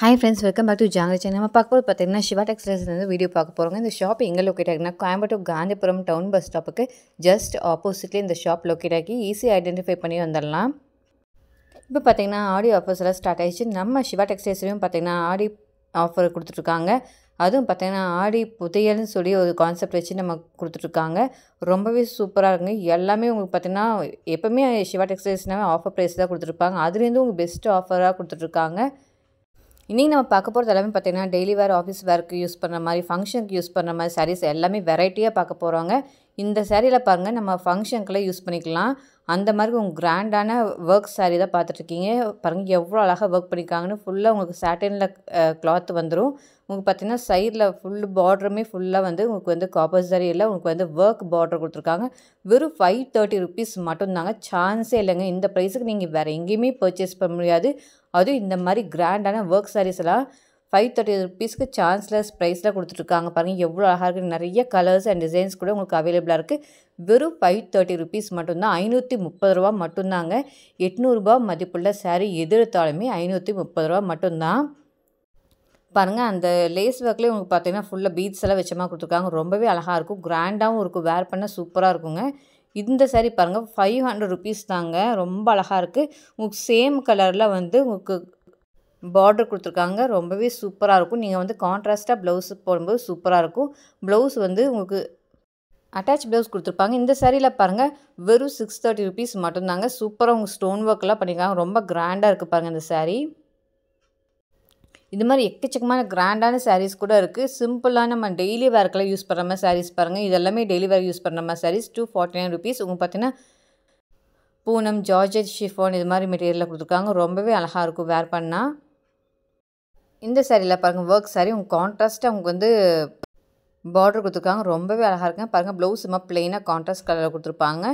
hi friends welcome back to Jhankar channel நம்ம பார்க்கும்போது பார்த்தீங்கன்னா சிவா டெக்ஸ்டைல்ஸ்லேருந்து வீடியோ பார்க்க போகிறோம் இந்த ஷாப் எங்கே லொக்கேட் ஆகினா கோயம்புத்தூர் காந்திபுரம் டவுன் பஸ் ஸ்டாப்புக்கு ஜஸ்ட் ஆப்போசிட்லேயே இந்த ஷாப் லொக்கேட் ஆகி ஈஸியாக ஐடென்டிஃபை பண்ணி வந்துடலாம் இப்போ பார்த்தீங்கன்னா ஆடி ஆஃபர்ஸ் எல்லாம் ஸ்டார்ட் ஆகிடுச்சு நம்ம சிவா டெக்ஸ்டைல்ஸ்லேயும் பார்த்தீங்கன்னா ஆடி ஆஃபர் கொடுத்துட்ருக்காங்க அதுவும் பார்த்தீங்கன்னா ஆடி புதையல்னு சொல்லி ஒரு கான்செப்ட் வச்சு நம்ம கொடுத்துட்ருக்காங்க ரொம்பவே சூப்பராக இருக்குங்க எல்லாமே உங்களுக்கு பார்த்தீங்கன்னா எப்போவுமே சிவா டெக்ஸ்டைல்ஸ்னாவே ஆஃபர் ப்ரைஸ் தான் கொடுத்துருப்பாங்க அதுலேருந்து உங்களுக்கு பெஸ்ட் ஆஃபராக கொடுத்துட்ருக்காங்க இன்றைக்கி நம்ம பார்க்க போகிறது எல்லாமே பார்த்திங்கன்னா டெய்லி வேர் ஆஃபீஸ் வேர்க்கு யூஸ் பண்ணுற மாதிரி ஃபங்க்ஷனுக்கு யூஸ் பண்ணுற மாதிரி சாரீஸ் எல்லாமே வெரைட்டியாக பார்க்க போகிறோங்க இந்த சேரீயில் பாருங்கள் நம்ம ஃபங்க்ஷனுக்குள்ளே யூஸ் பண்ணிக்கலாம் அந்த மாதிரி உங்கள் கிராண்டான ஒர்க் சாரி தான் பார்த்துட்ருக்கீங்க பாருங்கள் எவ்வளோ அழகாக ஒர்க் பண்ணியிருக்காங்கன்னு ஃபுல்லாக உங்களுக்கு சாட்டனில் கிளாத் வந்துடும் உங்களுக்கு பார்த்திங்கன்னா சைடில் ஃபுல் பார்டருமே ஃபுல்லாக வந்து உங்களுக்கு வந்து காப்பர் சாரி இல்லை உங்களுக்கு வந்து ஒர்க் பார்டர் கொடுத்துருக்காங்க வெறும் ஃபைவ் தேர்ட்டி ருபீஸ் மட்டும்தாங்க சான்ஸே இல்லைங்க இந்த ப்ரைஸுக்கு நீங்கள் வேறு எங்கேயுமே பர்ச்சேஸ் பண்ண முடியாது அதுவும் இந்த மாதிரி கிராண்டான ஒர்க் சாரீஸ் எல்லாம் ஃபைவ் தேர்ட்டி ருபீஸ்க்கு சான்ஸ்லஸ் ப்ரைஸில் கொடுத்துட்ருக்காங்க பாருங்கள் எவ்வளோ அழகாக இருக்குது நிறைய கலர்ஸ் அண்ட் டிசைன்ஸ் கூட உங்களுக்கு அவைலபிளாக இருக்குது வெறும் ஃபைவ் தேர்ட்டி ருபீஸ் மட்டும்தான் ஐநூற்றி முப்பது ரூபா மட்டும்தாங்க எட்நூறுபா மதிப்புள்ள சாரீ எதிர்த்தாலுமே ஐநூற்றி முப்பது ரூபா மட்டும்தான் பாருங்கள் அந்த லேஸ் ஒர்க்லேயே உங்களுக்கு பார்த்தீங்கன்னா ஃபுல்லாக பீட்ஸ் எல்லாம் வச்சமாக கொடுத்துருக்காங்க ரொம்பவே அழகாக இருக்கும் கிராண்டாகவும் இருக்கும் வேர் பண்ண சூப்பராக இருக்குங்க இந்த சாரீ பாருங்கள் ஃபைவ் ஹண்ட்ரட் ருபீஸ் தாங்க ரொம்ப அழகாக இருக்குது உங்களுக்கு சேம் கலரில் வந்து உங்களுக்கு பார்டர் கொடுத்துருக்காங்க ரொம்பவே சூப்பராக இருக்கும் நீங்கள் வந்து கான்ட்ராஸ்ட்டாக ப்ளவுஸ் போடும்போது சூப்பராக இருக்கும் ப்ளவுஸ் வந்து உங்களுக்கு அட்டாச் ப்ளவுஸ் கொடுத்துருப்பாங்க இந்த சேரீயில் பாருங்கள் வெறும் சிக்ஸ் தேர்ட்டி ருபீஸ் மட்டும்தாங்க சூப்பராக உங்கள் ஸ்டோன் ஒர்க்கெல்லாம் பண்ணியிருக்காங்க ரொம்ப கிராண்டாக இருக்குது பாருங்கள் இந்த சேரீ இது மாதிரி எக்கச்சக்கமான கிராண்டான சாரீஸ் கூட இருக்குது சிம்பிளான நம்ம டெய்லி வேர்க்கெல்லாம் யூஸ் பண்ணுற மாதிரி சாரீஸ் பாருங்கள் இதெல்லாமே டெய்லி வேர் யூஸ் பண்ணுற மாதிரி saris two forty nine rupees உங்களுக்கு பார்த்தீங்கன்னா பூனம் ஜார்ஜெட் ஷிஃபான் இது மாதிரி மெட்டீரியலில் கொடுத்துருக்காங்க ரொம்பவே அழகாக இருக்கும் வேர் பண்ணால் இந்த சாரியில் பாருங்கள் ஒர்க் சாரி உங்கள் கான்ட்ராஸ்ட்டு அவங்க வந்து பார்டர் கொடுத்துருக்காங்க ரொம்பவே அழகாக இருக்குங்க பாருங்கள் ப்ளவுஸ் சும்மா பிளைனாக கான்ட்ராஸ்ட் கலரில் கொடுத்துருப்பாங்க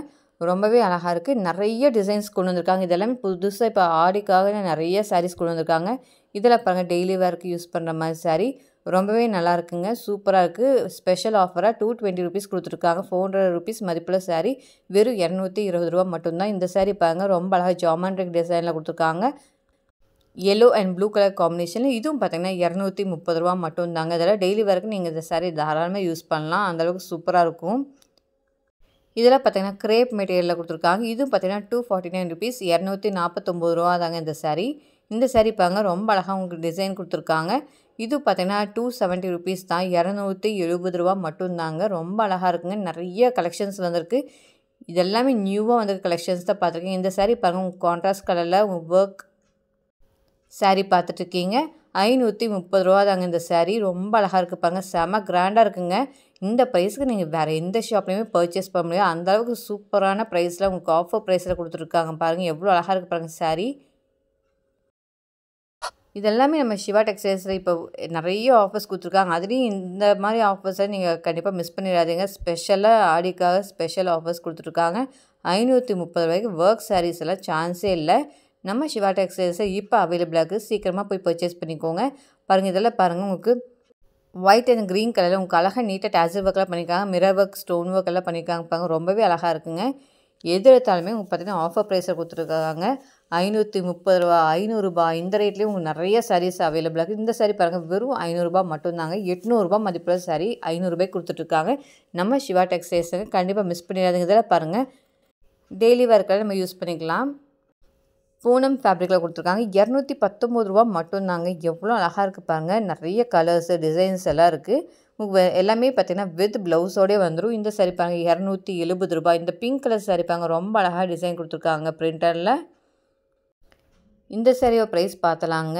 ரொம்பவே அழகாக இருக்குது நிறைய டிசைன்ஸ் கொண்டு வந்திருக்காங்க இதெல்லாமே புதுசாக இப்போ ஆடிக்காக நிறைய சாரீஸ் கொண்டு வந்திருக்காங்க இதில் பாருங்கள் டெய்லி வேர்க்கு யூஸ் பண்ணுற மாதிரி சாரி ரொம்பவே நல்லா இருக்குங்க சூப்பராக இருக்குது ஸ்பெஷல் ஆஃபராக டூ டுவெண்ட்டி ருபீஸ் கொடுத்துருக்காங்க ஃபோர் ஹண்ட்ரட் ருபீஸ் மதிப்பில் சாரீ வெறும் இரநூத்தி இருபது ரூபா மட்டும்தான் இந்த சாரி பாருங்கள் ரொம்ப அழகாக ஜாமெண்ட்ரிக் டிசைனில் கொடுத்துருக்காங்க எல்லோ அண்ட் ப்ளூ கலர் காம்பினேஷனில் இதுவும் பார்த்திங்கன்னா இரநூத்தி முப்பது ரூபா மட்டும் தாங்க இதெல்லாம் டெய்லி வரைக்கும் நீங்கள் இந்த சாரீ தாராளமாக யூஸ் பண்ணலாம் அந்தளவுக்கு சூப்பராக இருக்கும் இதெல்லாம் பார்த்திங்கன்னா கிரேப் மெட்டீரியலில் கொடுத்துருக்காங்க இதுவும் பார்த்திங்கன்னா டூ ஃபார்ட்டி நைன் ருபீஸ் இரநூத்தி நாற்பத்தொம்பது ரூபா தாங்க இந்த சாரீ இந்த சாரீ பாருங்க ரொம்ப அழகாக உங்களுக்கு டிசைன் கொடுத்துருக்காங்க இது பார்த்திங்கன்னா டூ செவன்ட்டி ருபீஸ் தான் இரநூத்தி எழுபது ரூபா மட்டும்தாங்க ரொம்ப அழகாக இருக்குங்க நிறைய கலெக்ஷன்ஸ் வந்திருக்கு இதெல்லாமே நியூவாக வந்திருக்க கலெக்ஷன்ஸ் தான் பார்த்துருக்கேன் இந்த சாரீ பாருங்கள் உங்கள் கான்ட்ராஸ்ட் கலரில் உங்கள் ஒர்க் சாரீ பார்த்துட்ருக்கீங்க ஐநூற்றி முப்பது ரூபா தாங்க இந்த சாரீ ரொம்ப அழகாக இருக்குப்பாங்க செம கிராண்டாக இருக்குங்க இந்த ப்ரைஸுக்கு நீங்கள் வேறு எந்த ஷாப்லையுமே பர்ச்சேஸ் பண்ண முடியாது அந்தளவுக்கு சூப்பரான ப்ரைஸில் உங்களுக்கு ஆஃபர் ப்ரைஸில் கொடுத்துருக்காங்க பாருங்கள் எவ்வளோ அழகாக இருக்கு பாருங்கள் சாரீ இதெல்லாமே நம்ம சிவா டெக்ஸ்டைல்ஸில் இப்போ நிறைய ஆஃபர்ஸ் கொடுத்துருக்காங்க அதுலேயும் இந்த மாதிரி ஆஃபர்ஸை நீங்கள் கண்டிப்பாக மிஸ் பண்ணிடாதீங்க ஸ்பெஷலாக ஆடிக்காக ஸ்பெஷல் ஆஃபர்ஸ் கொடுத்துருக்காங்க ஐநூற்றி முப்பது ரூபாய்க்கு ஒர்க் சாரீஸ் எல்லாம் சான்ஸே இல்லை நம்ம சிவா டெக்ஸ்டைல்ஸை இப்போ அவைலபிளாக இருக்குது சீக்கிரமாக போய் பர்ச்சேஸ் பண்ணிக்கோங்க பாருங்கள் இதெல்லாம் பாருங்கள் உங்களுக்கு ஒயிட் அண்ட் க்ரீன் கலரில் உங்களுக்கு அழகாக நீட்டாக டேசர் ஒர்க்கெலாம் பண்ணியிருக்காங்க மிரர் ஒர்க் ஸ்டோன் ஒர்க் எல்லாம் பண்ணியிருக்காங்க பாருங்க ரொம்பவே அழகாக இருக்குங்க எது எடுத்தாலுமே உங்களுக்கு பார்த்திங்கன்னா ஆஃபர் ப்ரைஸில் கொடுத்துருக்காங்க ஐநூற்றி முப்பது ரூபா ஐநூறுரூபா இந்த ரேட்லேயும் உங்களுக்கு நிறைய சாரீஸ் அவைலபிளாக இருக்குது இந்த சாரீ பாருங்கள் வெறும் ஐநூறுரூபா மட்டும்தாங்க எட்நூறுபா மதிப்பில் சாரீ ஐநூறுரூபாய்க்கு கொடுத்துட்ருக்காங்க நம்ம சிவா டெக்ஸ்டைல்ஸுங்க கண்டிப்பாக மிஸ் பண்ணிடாதுங்க இதெல்லாம் பாருங்கள் டெய்லி ஒர்க்கெல்லாம் நம்ம யூஸ் பண்ணிக்கலாம் பூனம் ஃபேப்ரிக்கில் கொடுத்துருக்காங்க இரநூத்தி பத்தொம்பது ரூபா மட்டும்தாங்க எவ்வளோ அழகாக இருக்குது பாருங்கள் நிறைய கலர்ஸு டிசைன்ஸ் எல்லாம் இருக்குது எல்லாமே பார்த்திங்கன்னா வித் ப்ளவுஸோடே வந்துடும் இந்த சரி பாருங்கள் இரநூத்தி எழுபது ரூபா இந்த பிங்க் கலர் சரி பாருங்க ரொம்ப அழகாக டிசைன் கொடுத்துருக்காங்க பிரிண்டரில் இந்த சரியோட ப்ரைஸ் பார்த்தலாங்க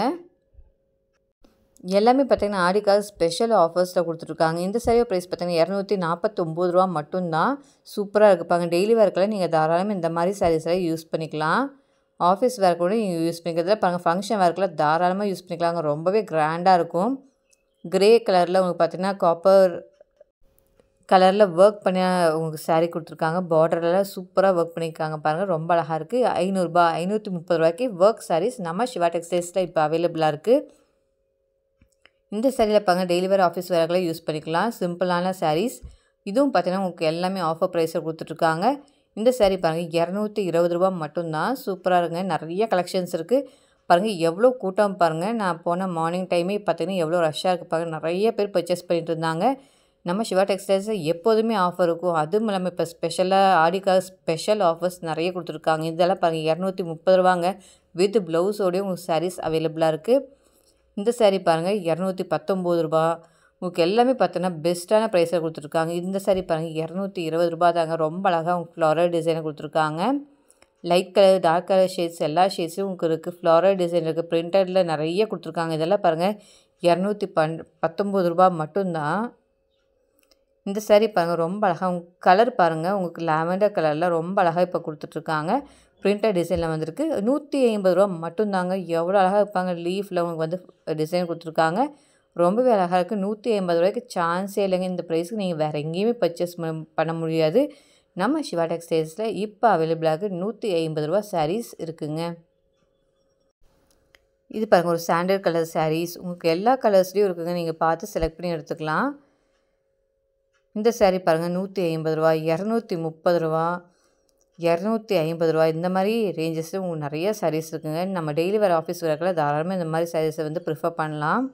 எல்லாமே பார்த்திங்கன்னா ஆடிக்காக ஸ்பெஷல் ஆஃபர்ஸில் கொடுத்துருக்காங்க இந்த சாரியோட ப்ரைஸ் பார்த்திங்கன்னா இரநூத்தி நாற்பத்தொம்பது ரூபா மட்டும்தான் சூப்பராக இருக்குப்பாங்க டெய்லி ஒர்க்கில் நீங்கள் தாராளமாக இந்த மாதிரி சாரீஸெல்லாம் யூஸ் பண்ணிக்கலாம் ஆஃபீஸ் வேர் கூட நீங்கள் யூஸ் பண்ணிக்கிறதுல பாருங்கள் ஃபங்க்ஷன் வேர்க்கெலாம் தாராளமாக யூஸ் பண்ணிக்கலாங்க ரொம்பவே கிராண்டாக இருக்கும் க்ரே கலரில் உங்களுக்கு பார்த்திங்கன்னா காப்பர் கலரில் ஒர்க் பண்ணி உங்களுக்கு சாரீ கொடுத்துருக்காங்க பார்டர்லாம் சூப்பராக ஒர்க் பண்ணியிருக்காங்க பாருங்கள் ரொம்ப அழகாக இருக்குது ஐநூறுரூபா ஐநூற்றி முப்பது ரூபாய்க்கு ஒர்க் சாரீஸ் நம்ம சிவா டெக்ஸ்டைல்ஸில் இப்போ அவைலபிளாக இருக்குது இந்த சாரியில் பாருங்கள் டெலிவரி ஆஃபீஸ் வேர்களை யூஸ் பண்ணிக்கலாம் சிம்பிளான சாரீஸ் இதுவும் பார்த்திங்கன்னா உங்களுக்கு எல்லாமே ஆஃபர் ப்ரைஸில் கொடுத்துட்ருக்காங்க இந்த சேரீ பாருங்கள் இரநூத்தி இருபது ரூபா மட்டும்தான் சூப்பராக இருங்க நிறைய கலெக்ஷன்ஸ் இருக்குது பாருங்கள் எவ்வளோ கூட்டம் பாருங்கள் நான் போன மார்னிங் டைமே பார்த்தீங்கன்னா எவ்வளோ ரஷ்ஷாக இருக்குது பாருங்கள் நிறைய பேர் பர்ச்சேஸ் பண்ணிட்டு இருந்தாங்க நம்ம சிவா டெக்ஸ்டைல்ஸில் எப்போதுமே ஆஃபர் இருக்கும் அதுவும் இல்லாமல் இப்போ ஸ்பெஷலாக ஆடிக்காக ஸ்பெஷல் ஆஃபர்ஸ் நிறைய கொடுத்துருக்காங்க இதெல்லாம் பாருங்கள் இரநூத்தி முப்பது ரூபாங்க வித் ப்ளவுஸோடய உங்கள் சாரீஸ் அவைலபிளாக இருக்குது இந்த சாரீ பாருங்கள் இரநூத்தி பத்தொம்பது ரூபா உங்களுக்கு எல்லாமே பார்த்தோன்னா பெஸ்ட்டான ப்ரைஸில் கொடுத்துருக்காங்க இந்த சாரி பாருங்கள் இரநூத்தி இருபது ரூபா தாங்க ரொம்ப அழகாக உங்களுக்கு ஃப்ளோரல் டிசைனை கொடுத்துருக்காங்க light colour dark colour shades எல்லா ஷேட்ஸும் உங்களுக்கு இருக்குது ஃப்ளோரல் டிசைன் இருக்குது பிரிண்டடில் நிறைய கொடுத்துருக்காங்க இதெல்லாம் பாருங்கள் இரநூத்தி பன் பத்தொம்பது ரூபா மட்டும்தான் இந்த சாரி பாருங்கள் ரொம்ப அழகாக உங்கள் கலர் பாருங்கள் உங்களுக்கு லாவெண்டர் கலர்லாம் ரொம்ப அழகாக இப்போ கொடுத்துட்ருக்காங்க பிரிண்டட் டிசைனில் வந்திருக்கு நூற்றி ஐம்பது ரூபா மட்டும்தாங்க எவ்வளோ அழகாக இருப்பாங்க லீஃபில் உங்களுக்கு வந்து டிசைன் கொடுத்துருக்காங்க ரொம்பவே அழகாக இருக்குது நூற்றி ஐம்பது ரூபாய்க்கு சான்ஸே இல்லைங்க இந்த ப்ரைஸுக்கு நீங்கள் வேறு எங்கேயுமே பர்ச்சேஸ் பண்ண முடியாது நம்ம சிவா டெக்ஸ்டைல்ஸில் இப்போ அவைலபிளாக நூற்றி ஐம்பது ரூபா சாரீஸ் இருக்குங்க இது பாருங்கள் ஒரு ஸ்டாண்டர்ட் கலர் சாரீஸ் உங்களுக்கு எல்லா கலர்ஸ்லேயும் இருக்குங்க நீங்கள் பார்த்து செலக்ட் பண்ணி எடுத்துக்கலாம் இந்த சாரீ பாருங்கள் நூற்றி ஐம்பது ரூபா இரநூத்தி முப்பது ரூபா இரநூத்தி ஐம்பது ரூபா இந்த மாதிரி ரேஞ்சஸில் உங்களுக்கு நிறைய சாரீஸ் இருக்குங்க நம்ம டெய்லி வேறு ஆஃபீஸ் வரக்கில் தாராளமாக இந்த மாதிரி சாரீஸை வந்து ப்ரிஃபர் பண்ணலாம்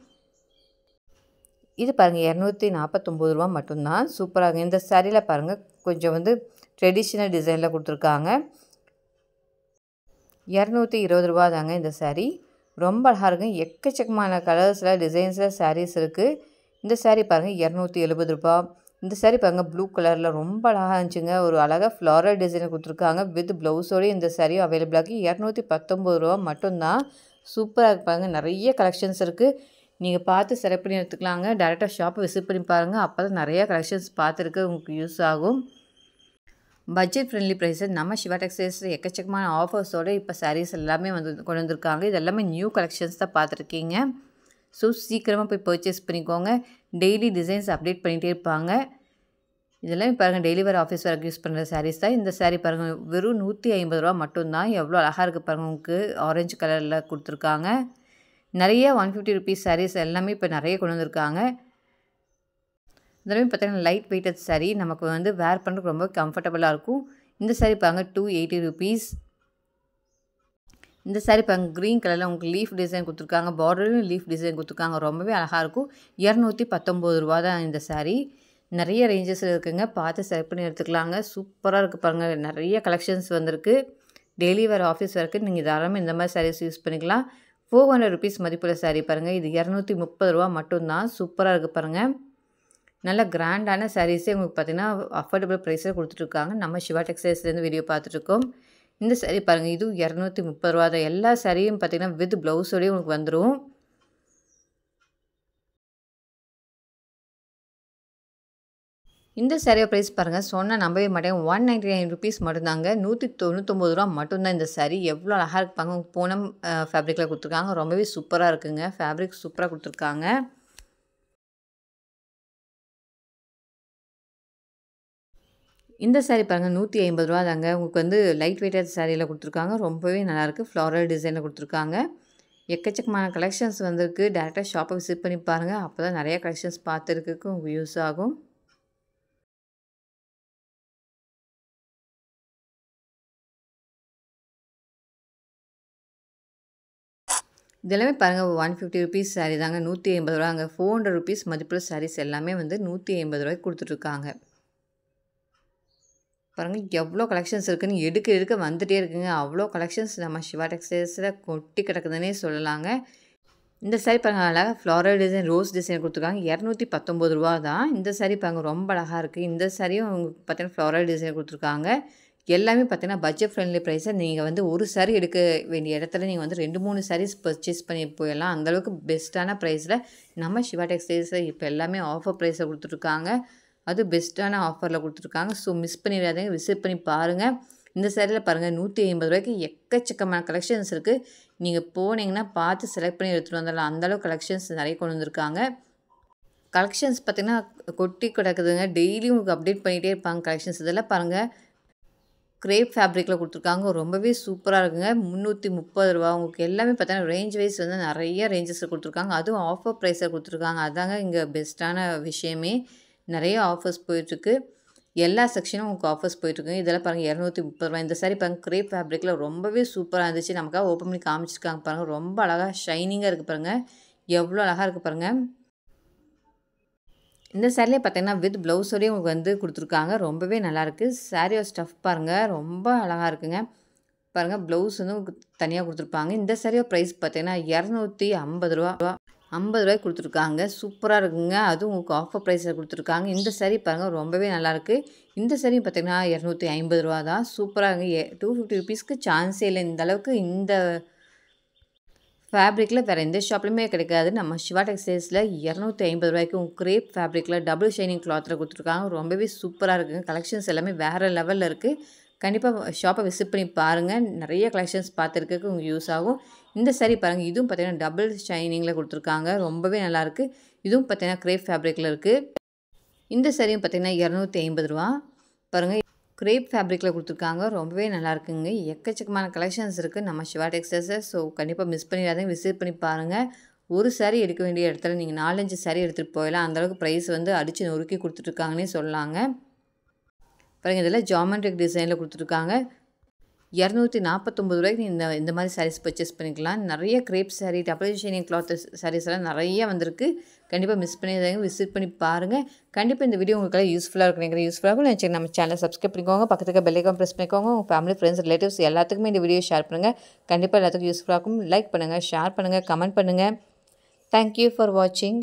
இது பாருங்கள் இரநூத்தி நாற்பத்தொம்பது ரூபா மட்டும்தான் சூப்பராக இந்த சாரியில் பாருங்கள் கொஞ்சம் வந்து ட்ரெடிஷ்னல் டிசைனில் கொடுத்துருக்காங்க இரநூத்தி இருபது ரூபா தாங்க இந்த சாரீ ரொம்ப அழகாக இருக்கும் எக்கச்சக்கமான கலர்ஸில் டிசைன்ஸில் சாரீஸ் இருக்குது இந்த சாரீ பாருங்கள் இரநூத்தி எழுபது ரூபா இந்த சாரீ பாருங்கள் ப்ளூ கலரில் ரொம்ப அழகாக இருந்துச்சுங்க ஒரு அழகாக ஃப்ளாரல் டிசைன் கொடுத்துருக்காங்க வித் ப்ளவுஸோடய இந்த சாரியும் அவைலபிளாகி இரநூத்தி பத்தொம்பது ரூபா மட்டும்தான் சூப்பராக இருப்பாங்க நிறைய கலெக்ஷன்ஸ் இருக்குது நீங்கள் பார்த்து செலக்ட் பண்ணி எடுத்துக்கலாங்க டேரெக்டாக ஷாப்பை விசிட் பண்ணி பாருங்கள் அப்போ தான் நிறையா கலெக்ஷன்ஸ் பார்த்துருக்கு உங்களுக்கு யூஸ் ஆகும் பட்ஜெட் ஃப்ரெண்ட்லி ப்ரைஸு நம்ம சிவா டெக்ஸ்டைல்ஸில் எக்கச்சக்கமான ஆஃபர்ஸோடு இப்போ சாரீஸ் எல்லாமே வந்து கொண்டு வந்திருக்காங்க இது எல்லாமே நியூ கலெக்ஷன்ஸ் தான் பார்த்துருக்கீங்க ஸோ சீக்கிரமாக போய் பர்ச்சேஸ் பண்ணிக்கோங்க டெய்லி டிசைன்ஸ் அப்டேட் பண்ணிகிட்டே இருப்பாங்க இதெல்லாம் பாருங்கள் டெய்லி வர ஆஃபீஸ் வரைக்கும் யூஸ் பண்ணுற சாரீஸ் தான் இந்த சாரீ பாருங்கள் வெறும் நூற்றி ஐம்பது ரூபா மட்டும்தான் எவ்வளோ அழகாக இருக்குது பாருங்கள் உங்களுக்கு ஆரஞ்சு கலரில் கொடுத்துருக்காங்க நிறைய ஒன் ஃபிஃப்டி ருபீஸ் சாரீஸ் எல்லாமே இப்போ நிறைய கொண்டு வந்திருக்காங்க இதெல்லாமே பார்த்தீங்கன்னா லைட் வெயிட்டட் சாரீ நமக்கு வந்து வேர் பண்ணுறதுக்கு ரொம்ப கம்ஃபர்டபுளாக இருக்கும் இந்த சாரீ பாருங்க டூ எயிட்டி ருபீஸ் இந்த சாரீ பாருங்க க்ரீன் கலரில் உங்களுக்கு லீஃப் டிசைன் கொடுத்துருக்காங்க பார்டர்லையும் லீஃப் டிசைன் கொடுத்துருக்காங்க ரொம்பவே அழகாக இருக்கும் இரநூத்தி பத்தொம்போது ரூபா தான் இந்த சாரீ நிறைய ரேஞ்சஸ் இருக்குங்க பார்த்து செலக்ட் பண்ணி எடுத்துக்கலாங்க சூப்பராக இருக்குது பாருங்கள் நிறைய கலெக்ஷன்ஸ் வந்திருக்கு டெய்லி வேறு ஆஃபீஸ் வரைக்கும் நீங்கள் தாராளமாக இந்த மாதிரி சாரீஸ் யூஸ் பண்ணிக்கலாம் ஃபோர் ஹண்ட்ரட் ருபீஸ் மதிப்புள்ள சாரீ பாருங்கள் இது இரநூத்தி முப்பது ரூபா மட்டும்தான் சூப்பராக இருக்குது பாருங்கள் நல்ல கிராண்டான சாரீஸே உங்களுக்கு பார்த்திங்கன்னா அஃபோர்டபுள் ப்ரைஸில் கொடுத்துட்ருக்காங்க நம்ம சிவா டெக்ஸ்டைல்ஸ்லேருந்து வீடியோ பார்த்துட்ருக்கோம் இந்த சாரீ பாருங்கள் இதுவும் இரநூத்தி முப்பது ரூபா தான் எல்லா சாரியும் பார்த்திங்கன்னா வித் ப்ளவுஸோடய உங்களுக்கு வந்துடும் இந்த சேரீயோட ப்ரைஸ் பாருங்கள் சொன்னால் நம்பவே மாட்டேன் ஒன் நைன்டி நைன் ருபீஸ் மட்டும்தாங்க நூற்றி தொண்ணூற்றொம்பது ரூபா மட்டும்தான் இந்த சாரீ எவ்வளோ அழகாக இருப்பாங்க பூனம் ஃபேப்ரிக்கில் கொடுத்துருக்காங்க ரொம்பவே சூப்பராக இருக்குங்க ஃபேப்ரிக் சூப்பராக கொடுத்துருக்காங்க இந்த சாரீ பாருங்கள் நூற்றி ஐம்பது ரூபா தாங்க உங்களுக்கு வந்து லைட் வெயிட்டாக சாரியில் கொடுத்துருக்காங்க ரொம்பவே நல்லாயிருக்கு ஃப்ளாரல் டிசைனில் கொடுத்துருக்காங்க எக்கச்சக்கமான கலெக்ஷன்ஸ் வந்திருக்கு டேரெக்டாக ஷாப்பை விசிட் பண்ணி பாருங்கள் அப்போ தான் நிறையா கலெக்ஷன்ஸ் பார்த்துருக்கு உங்களுக்கு யூஸ் ஆகும் இதெல்லாமே பாருங்கள் ஒன் ஃபிஃப்டி ருபீஸ் சாரீ தாங்க நூற்றி ஐம்பது ரூபா அங்கே ஃபோர் ஹண்ட்ரட் ருபீஸ் மதிப்பில் சாரீஸ் எல்லாமே வந்து நூற்றி ஐம்பது ரூபாய்க்கு கொடுத்துட்ருக்காங்க பாருங்கள் எவ்வளோ கலெக்ஷன்ஸ் இருக்குதுன்னு எடுக்க எடுக்க வந்துகிட்டே இருக்குங்க அவ்வளோ கலெக்ஷன்ஸ் நம்ம சிவா டெக்ஸ்டைல்ஸில் கொட்டி கிடக்குதுன்னே சொல்லலாங்க இந்த சாரி பாருங்கள் அழகாக ஃப்ளாரல் டிசைன் ரோஸ் டிசைன் கொடுத்துருக்காங்க இரநூத்தி பத்தொம்பது ரூபா தான் இந்த சாரி பாருங்கள் ரொம்ப அழகாக இருக்குது இந்த சாரியும் பார்த்தீங்கன்னா ஃப்ளாரல் டிசைன் கொடுத்துருக்காங்க எல்லாமே பார்த்தீங்கன்னா பட்ஜெட் ஃப்ரெண்ட்லி ப்ரைஸை நீங்கள் வந்து ஒரு சாரி எடுக்க வேண்டிய இடத்துல நீங்கள் வந்து ரெண்டு மூணு சாரீஸ் பர்ச்சேஸ் பண்ணி போயிடலாம் அந்தளவுக்கு பெஸ்ட்டான ப்ரைஸில் நம்ம சிவா டெக்ஸ்டைல்ஸில் இப்போ எல்லாமே ஆஃபர் ப்ரைஸை கொடுத்துருக்காங்க அது பெஸ்ட்டான ஆஃபரில் கொடுத்துருக்காங்க ஸோ மிஸ் பண்ணிடாதீங்க விசிட் பண்ணி பாருங்கள் இந்த சேரீயில் பாருங்கள் நூற்றி ஐம்பது ரூபாய்க்கு எக்கச்சக்கமான கலெக்ஷன்ஸ் இருக்குது நீங்கள் போனீங்கன்னா பார்த்து செலக்ட் பண்ணி எடுத்துகிட்டு வந்துடலாம் அந்தளவு கலெக்ஷன்ஸ் நிறைய கொண்டு வந்திருக்காங்க கலெக்ஷன்ஸ் பார்த்திங்கன்னா கொட்டி கிடக்குதுங்க டெய்லியும் உங்களுக்கு அப்டேட் பண்ணிகிட்டே இருப்பாங்க கலெக்ஷன்ஸ் இதெல்லாம் பாருங்கள் கிரேப் ஃபேப்ரிக்கில் கொடுத்துருக்காங்க ரொம்பவே சூப்பராக இருக்குங்க முந்நூற்றி முப்பது ரூபா உங்களுக்கு எல்லாமே பார்த்தீங்கன்னா ரேஞ்ச் வைஸ் வந்து நிறைய ரேஞ்சஸில் கொடுத்துருக்காங்க அதுவும் ஆஃபர் ப்ரைஸாக கொடுத்துருக்காங்க அதாங்க இங்கே பெஸ்ட்டான விஷயமே நிறைய ஆஃபர்ஸ் போயிட்டுருக்கு எல்லா செக்ஷனும் உங்களுக்கு ஆஃபர்ஸ் போயிட்டுருக்கு இதெல்லாம் பாருங்கள் இரநூத்தி முப்பது ரூபா இந்த சாரி பாருங்கள் கிரேப் ஃபேப்ரிக்கில் ரொம்பவே சூப்பராக இருந்துச்சு நமக்காக ஓப்பன் பண்ணி காமிச்சிருக்காங்க பாருங்கள் ரொம்ப அழகாக ஷைனிங்காக இருக்குது பாருங்கள் எவ்வளோ அழகாக இருக்குது பாருங்கள் இந்த சேரீலே பார்த்தீங்கன்னா வித் ப்ளவுஸோடய உங்களுக்கு வந்து கொடுத்துருக்காங்க ரொம்பவே நல்லாயிருக்கு சாரியோட ஸ்டஃப் பாருங்கள் ரொம்ப அழகாக இருக்குங்க பாருங்கள் ப்ளவுஸ் வந்து உங்களுக்கு தனியாக கொடுத்துருப்பாங்க இந்த சாரியோட ப்ரைஸ் பார்த்தீங்கன்னா இரநூத்தி ஐம்பது ரூபா ஐம்பது ரூபாய்க்கு கொடுத்துருக்காங்க சூப்பராக இருக்குங்க அதுவும் உங்களுக்கு ஆஃபர் ப்ரைஸில் கொடுத்துருக்காங்க இந்த சேரீ பாருங்கள் ரொம்பவே நல்லாயிருக்கு இந்த சரி பார்த்திங்கன்னா இரநூத்தி ஐம்பது ரூபா தான் சூப்பராக இருக்குது டூ ஃபிஃப்டி ருபீஸ்க்கு சான்ஸே இல்லை இந்த அளவுக்கு இந்த ஃபேப்ரிக்கில் வேறு எந்த ஷாப்லையுமே கிடைக்காது நம்ம சிவா டெக்ஸ்டைல்ஸில் இரநூத்தி ஐம்பது ரூபாய்க்கும் கிரேப் ஃபேப்ரிக்கில் டபுள் ஷைனிங் கிளாத்தில் கொடுத்துருக்காங்க ரொம்பவே சூப்பராக இருக்குங்க கலெக்ஷன்ஸ் எல்லாமே வேறு லெவலில் இருக்குது கண்டிப்பாக ஷாப்பை விசிட் பண்ணி பாருங்கள் நிறைய கலெக்ஷன்ஸ் பார்த்துருக்கு உங்களுக்கு யூஸ் ஆகும் இந்த சாரீ பாருங்கள் இதுவும் பார்த்தீங்கன்னா டபுள் ஷைனிங்கில் கொடுத்துருக்காங்க ரொம்பவே நல்லாயிருக்கு இதுவும் பார்த்தீங்கன்னா கிரேப் ஃபேப்ரிக்கில் இருக்குது இந்த சாரியும் பார்த்தீங்கன்னா இரநூத்தி ஐம்பது ரூபா பாருங்கள் கிரேப் ஃபேப்ரிக்கில் கொடுத்துருக்காங்க ரொம்பவே நல்லா இருக்குங்க எக்கச்சக்கமான கலெக்ஷன்ஸ் இருக்குது நம்ம சிவா டெக்ஸ்டர்ஸை ஸோ கண்டிப்பாக மிஸ் பண்ணிடாதீங்க விசிட் பண்ணி பாருங்கள் ஒரு சாரி எடுக்க வேண்டிய இடத்துல நீங்கள் நாலஞ்சு சாரி எடுத்துகிட்டு போயிடலாம் அந்தளவுக்கு ப்ரைஸ் வந்து அடித்து நொறுக்கி கொடுத்துட்ருக்காங்கன்னே சொல்லலாங்க பாருங்கள் இதில் ஜாமெண்ட்ரிக் டிசைனில் கொடுத்துருக்காங்க இரநூத்தி நாற்பத்தொம்பது ரூபாய்க்கு இந்த இந்த மாதிரி சாரீஸ் பர்ச்சேஸ் பண்ணிக்கலாம் நிறைய crepe sari double shining cloth saris எல்லாம் நிறைய வந்திருக்கு கண்டிப்பாக மிஸ் பண்ணிடுறாங்க விசிட் பண்ணி பாருங்கள் கண்டிப்பாக இந்த வீடியோ உங்களுக்கெல்லாம் யூஸ்ஃபுல்லாக இருக்கும் எங்களுக்கு யூஸ்ஃபுல்லாக இருக்கும் நினச்சி நம்ம சேனலை சப்ஸ்கிரைப் பண்ணிக்கோங்க பக்கத்துக்கு பெல்லைக்கம் ப்ரெஸ் பண்ணிக்கோங்க உங்கள் ஃபேமிலி ஃப்ரெண்ட்ஸ் ரிலேட்டிவ்ஸ் எல்லாத்துக்குமே இந்த வீடியோ ஷேர் பண்ணுங்கள் கண்டிப்பாக எல்லாத்துக்கும் யூஸ்ஃபுல்லாக இருக்கும் லைக் பண்ணுங்கள் ஷேர் பண்ணுங்கள் கமெண்ட் பண்ணுங்கள் தேங்க்யூ ஃபார் வாட்சிங்